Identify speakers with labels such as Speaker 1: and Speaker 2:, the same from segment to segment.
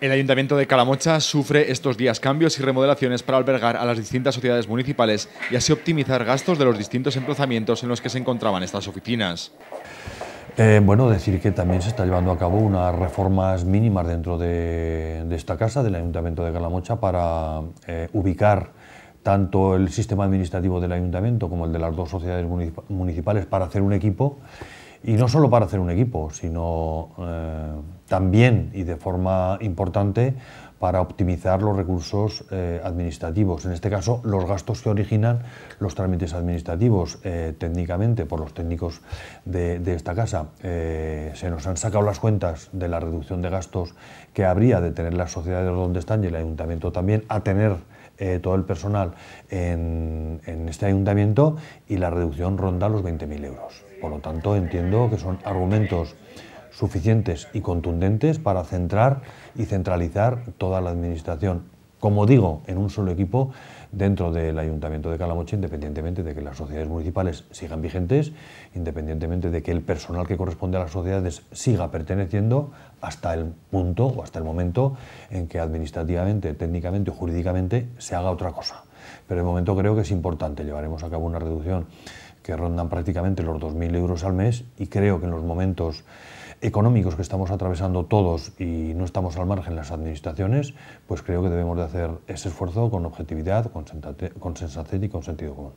Speaker 1: El Ayuntamiento de Calamocha sufre estos días cambios y remodelaciones para albergar a las distintas sociedades municipales y así optimizar gastos de los distintos emplazamientos en los que se encontraban estas oficinas.
Speaker 2: Eh, bueno, decir que también se está llevando a cabo unas reformas mínimas dentro de, esta casa del Ayuntamiento de Calamocha para eh, ubicar tanto el sistema administrativo del Ayuntamiento como el de las dos sociedades municipales para hacer un equipo y no solo para hacer un equipo, sino eh, también y de forma importante para optimizar los recursos eh, administrativos, en este caso los gastos que originan los trámites administrativos eh, técnicamente por los técnicos de, esta casa. se nos han sacado las cuentas de la reducción de gastos que habría de tener las sociedades donde están y el ayuntamiento también a tener todo el personal en, en este ayuntamiento y la reducción ronda los 20.000 euros. Por lo tanto, entiendo que son argumentos suficientes y contundentes para centrar y centralizar toda la administración. Como digo, en un solo equipo dentro del Ayuntamiento de Calamoche, independientemente de que las sociedades municipales sigan vigentes, independientemente de que el personal que corresponde a las sociedades siga perteneciendo hasta el punto o hasta el momento en que administrativamente, técnicamente o jurídicamente se haga otra cosa. Pero de momento creo que es importante, llevaremos a cabo una reducción que rondan prácticamente los 2.000 euros al mes y creo que en los momentos económicos que estamos atravesando todos y no estamos al margen las administraciones, pues creo que debemos de hacer ese esfuerzo con objetividad, con, con sensatez y con sentido común.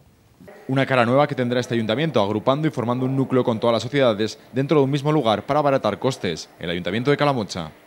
Speaker 1: Una cara nueva que tendrá este ayuntamiento, agrupando y formando un núcleo con todas las sociedades dentro de un mismo lugar para abaratar costes, el ayuntamiento de Calamocha.